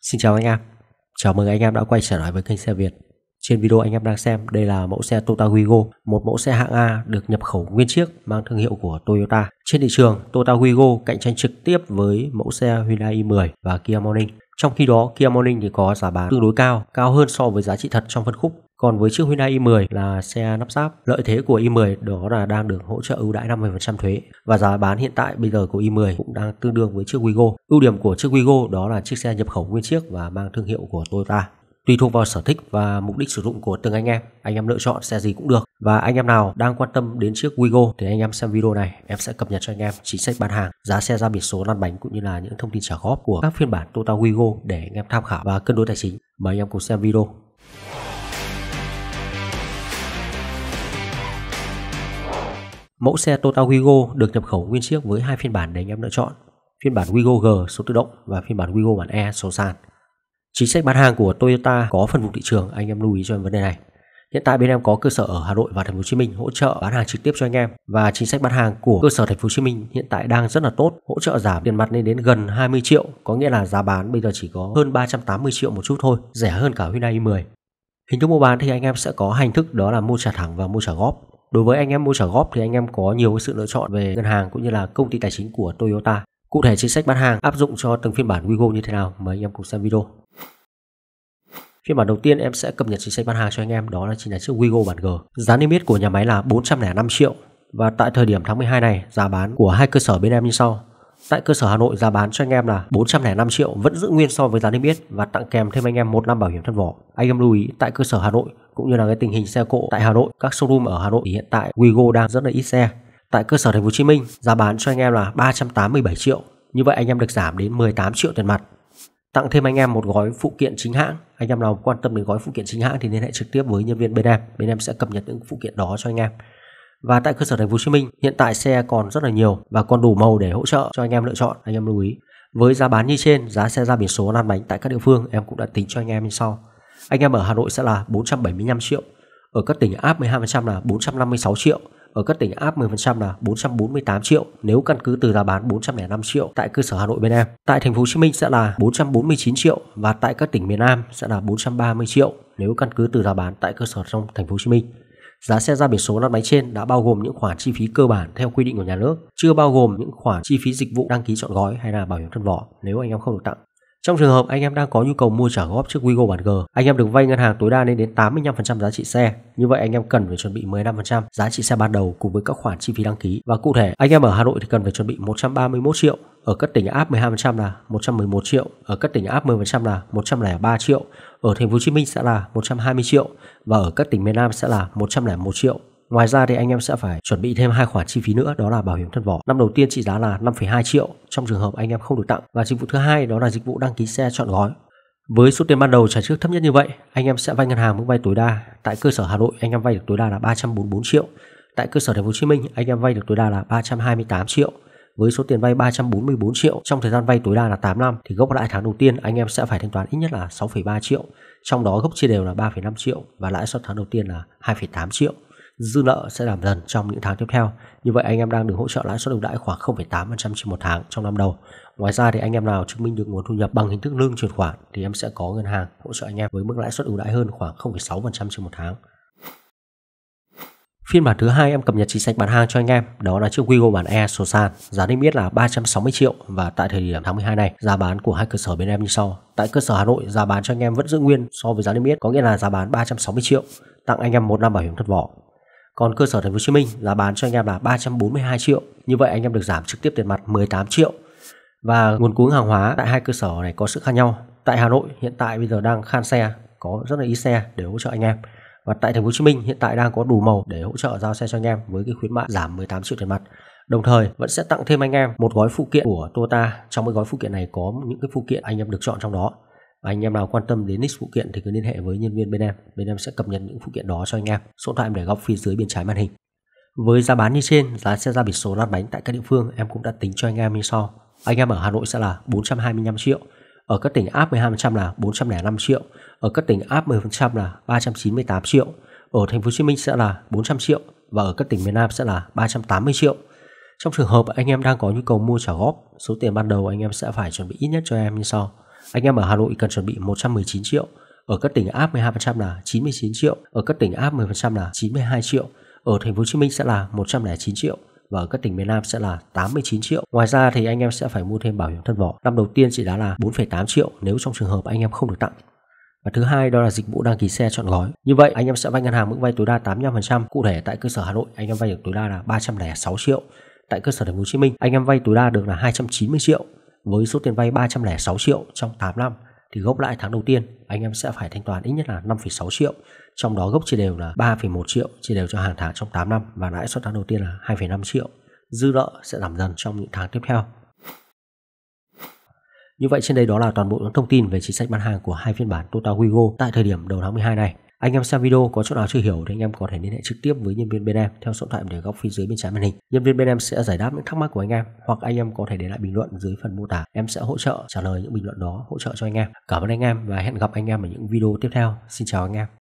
Xin chào anh em, chào mừng anh em đã quay trở lại với kênh xe Việt. Trên video anh em đang xem, đây là mẫu xe Toyota Wigo, một mẫu xe hạng A được nhập khẩu nguyên chiếc mang thương hiệu của Toyota. Trên thị trường, Toyota Wigo cạnh tranh trực tiếp với mẫu xe Hyundai i10 và Kia Morning. Trong khi đó, Kia Morning thì có giá bán tương đối cao, cao hơn so với giá trị thật trong phân khúc còn với chiếc Hyundai i10 là xe nắp sáp, lợi thế của i10 đó là đang được hỗ trợ ưu đãi 50% thuế và giá bán hiện tại bây giờ của i10 cũng đang tương đương với chiếc Wigo. Ưu điểm của chiếc Wigo đó là chiếc xe nhập khẩu nguyên chiếc và mang thương hiệu của Toyota. Tùy thuộc vào sở thích và mục đích sử dụng của từng anh em, anh em lựa chọn xe gì cũng được. Và anh em nào đang quan tâm đến chiếc Wigo thì anh em xem video này, em sẽ cập nhật cho anh em chính sách bán hàng, giá xe ra biển số lăn bánh cũng như là những thông tin trả góp của các phiên bản Toyota Wigo để anh em tham khảo và cân đối tài chính. Mời anh em cùng xem video. Mẫu xe Toyota Wigo được nhập khẩu nguyên chiếc với hai phiên bản để anh em lựa chọn, phiên bản Wigo G số tự động và phiên bản Wigo bản E số sàn. Chính sách bán hàng của Toyota có phân vùng thị trường, anh em lưu ý cho em vấn đề này. Hiện tại bên em có cơ sở ở Hà Nội và Thành phố Hồ Chí Minh hỗ trợ bán hàng trực tiếp cho anh em và chính sách bán hàng của cơ sở Thành phố Hồ Chí Minh hiện tại đang rất là tốt, hỗ trợ giảm tiền mặt lên đến gần 20 triệu, có nghĩa là giá bán bây giờ chỉ có hơn 380 triệu một chút thôi, rẻ hơn cả Hyundai i10. Hình thức mua bán thì anh em sẽ có hành thức đó là mua trả thẳng và mua trả góp. Đối với anh em mua trả góp thì anh em có nhiều sự lựa chọn về ngân hàng cũng như là công ty tài chính của Toyota. Cụ thể chính sách bán hàng áp dụng cho từng phiên bản WeGo như thế nào mời anh em cùng xem video. Phiên bản đầu tiên em sẽ cập nhật chính sách bán hàng cho anh em đó là chính là chiếc WeGo bản G. Giá niêm yết của nhà máy là 405 triệu và tại thời điểm tháng 12 này giá bán của hai cơ sở bên em như sau. Tại cơ sở Hà Nội giá bán cho anh em là 405 triệu vẫn giữ nguyên so với giá niêm yết và tặng kèm thêm anh em một năm bảo hiểm thân vỏ. Anh em lưu ý tại cơ sở Hà Nội cũng như là cái tình hình xe cộ tại Hà Nội, các showroom ở Hà Nội thì hiện tại WeGo đang rất là ít xe. Tại cơ sở thành phố Hồ Chí Minh, giá bán cho anh em là 387 triệu. Như vậy anh em được giảm đến 18 triệu tiền mặt. Tặng thêm anh em một gói phụ kiện chính hãng. Anh em nào quan tâm đến gói phụ kiện chính hãng thì liên hệ trực tiếp với nhân viên bên em. Bên em sẽ cập nhật những phụ kiện đó cho anh em. Và tại cơ sở thành phố Hồ Chí Minh, hiện tại xe còn rất là nhiều và còn đủ màu để hỗ trợ cho anh em lựa chọn, anh em lưu ý. Với giá bán như trên, giá xe ra biển số lăn bánh tại các địa phương em cũng đã tính cho anh em như sau. Anh em ở Hà Nội sẽ là 475 triệu, ở các tỉnh áp 12% là 456 triệu, ở các tỉnh áp 10% là 448 triệu nếu căn cứ từ giá bán 405 triệu tại cơ sở Hà Nội bên em. Tại thành phố Hồ Chí Minh sẽ là 449 triệu và tại các tỉnh miền Nam sẽ là 430 triệu nếu căn cứ từ giá bán tại cơ sở trong thành phố Hồ Chí Minh. Giá xe ra biển số lăn máy trên đã bao gồm những khoản chi phí cơ bản theo quy định của nhà nước, chưa bao gồm những khoản chi phí dịch vụ đăng ký chọn gói hay là bảo hiểm thân vỏ nếu anh em không được tặng. Trong trường hợp anh em đang có nhu cầu mua trả góp chiếc Wigo bản G, anh em được vay ngân hàng tối đa lên đến 85% giá trị xe. Như vậy anh em cần phải chuẩn bị 15% giá trị xe ban đầu cùng với các khoản chi phí đăng ký. Và cụ thể, anh em ở Hà Nội thì cần phải chuẩn bị 131 triệu, ở các tỉnh áp 12% là 111 triệu, ở các tỉnh áp 10% là 103 triệu, ở thành phố Hồ Chí Minh sẽ là 120 triệu và ở các tỉnh miền Nam sẽ là 101 triệu. Ngoài ra thì anh em sẽ phải chuẩn bị thêm hai khoản chi phí nữa đó là bảo hiểm thân vỏ. Năm đầu tiên trị giá là 5,2 triệu trong trường hợp anh em không được tặng và dịch vụ thứ hai đó là dịch vụ đăng ký xe chọn gói. Với số tiền ban đầu trả trước thấp nhất như vậy, anh em sẽ vay ngân hàng mức vay tối đa. Tại cơ sở Hà Nội anh em vay được tối đa là 344 triệu. Tại cơ sở Thành phố Hồ Chí Minh anh em vay được tối đa là 328 triệu. Với số tiền vay 344 triệu trong thời gian vay tối đa là 8 năm thì gốc lãi tháng đầu tiên anh em sẽ phải thanh toán ít nhất là 6,3 triệu, trong đó gốc chia đều là 3,5 triệu và lãi suất tháng đầu tiên là 2,8 triệu dư nợ sẽ giảm dần trong những tháng tiếp theo. Như vậy anh em đang được hỗ trợ lãi suất ưu đãi khoảng 0,8% trên một tháng trong năm đầu. Ngoài ra thì anh em nào chứng minh được nguồn thu nhập bằng hình thức lương chuyển khoản thì em sẽ có ngân hàng hỗ trợ anh em với mức lãi suất ưu đãi hơn khoảng 0,6% trên một tháng. Phiên bản thứ hai em cập nhật chính sách bán hàng cho anh em, đó là chiếc Wigo bản E số sàn, giá niêm yết là 360 triệu và tại thời điểm tháng 12 này, giá bán của hai cơ sở bên em như sau. Tại cơ sở Hà Nội, giá bán cho anh em vẫn giữ nguyên so với giá niêm yết, có nghĩa là giá bán 360 triệu, tặng anh em một năm bảo hiểm thất vỏ. Còn cơ sở Thành phố Hồ Chí Minh giá bán cho anh em là 342 triệu. Như vậy anh em được giảm trực tiếp tiền mặt 18 triệu. Và nguồn cung hàng hóa tại hai cơ sở này có sự khác nhau. Tại Hà Nội hiện tại bây giờ đang khan xe, có rất là ít xe để hỗ trợ anh em. Và tại Thành phố Hồ Chí Minh hiện tại đang có đủ màu để hỗ trợ giao xe cho anh em với cái khuyến mại giảm 18 triệu tiền mặt. Đồng thời vẫn sẽ tặng thêm anh em một gói phụ kiện của Toyota. Trong cái gói phụ kiện này có những cái phụ kiện anh em được chọn trong đó anh em nào quan tâm đến nick phụ kiện thì cứ liên hệ với nhân viên bên em bên em sẽ cập nhật những phụ kiện đó cho anh em số điện thoại em để góc phía dưới bên trái màn hình với giá bán như trên giá xe ra biển số lát bánh tại các địa phương em cũng đã tính cho anh em như sau anh em ở Hà Nội sẽ là 425 triệu ở các tỉnh áp 12% là 405 triệu ở các tỉnh áp 10% là 398 triệu ở thành phố Hồ Chí Minh sẽ là 400 triệu và ở các tỉnh miền Nam sẽ là 380 triệu trong trường hợp anh em đang có nhu cầu mua trả góp, số tiền ban đầu anh em sẽ phải chuẩn bị ít nhất cho em như sau. Anh em ở Hà Nội cần chuẩn bị 119 triệu, ở các tỉnh áp 12% là 99 triệu, ở các tỉnh áp 10% là 92 triệu, ở thành phố Hồ Chí Minh sẽ là 109 triệu và ở các tỉnh miền Nam sẽ là 89 triệu. Ngoài ra thì anh em sẽ phải mua thêm bảo hiểm thân vỏ. Năm đầu tiên chỉ đã là 4,8 triệu nếu trong trường hợp anh em không được tặng. Và thứ hai đó là dịch vụ đăng ký xe chọn gói. Như vậy anh em sẽ vay ngân hàng mức vay tối đa 85%, cụ thể tại cơ sở Hà Nội anh em vay được tối đa là 306 triệu. Tại cơ sở Thành phố Hồ Chí Minh anh em vay tối đa được là 290 triệu với số tiền vay 306 triệu trong 8 năm thì gốc lãi tháng đầu tiên anh em sẽ phải thanh toán ít nhất là 5,6 triệu, trong đó gốc chia đều là 3,1 triệu chia đều cho hàng tháng trong 8 năm và lãi suất tháng đầu tiên là 2,5 triệu. Dư nợ sẽ giảm dần trong những tháng tiếp theo. Như vậy trên đây đó là toàn bộ những thông tin về chính sách bán hàng của hai phiên bản Total Wigo tại thời điểm đầu tháng 12 này. Anh em xem video có chỗ nào chưa hiểu thì anh em có thể liên hệ trực tiếp với nhân viên bên em theo số điện thoại để góc phía dưới bên trái màn hình. Nhân viên bên em sẽ giải đáp những thắc mắc của anh em hoặc anh em có thể để lại bình luận dưới phần mô tả. Em sẽ hỗ trợ trả lời những bình luận đó, hỗ trợ cho anh em. Cảm ơn anh em và hẹn gặp anh em ở những video tiếp theo. Xin chào anh em.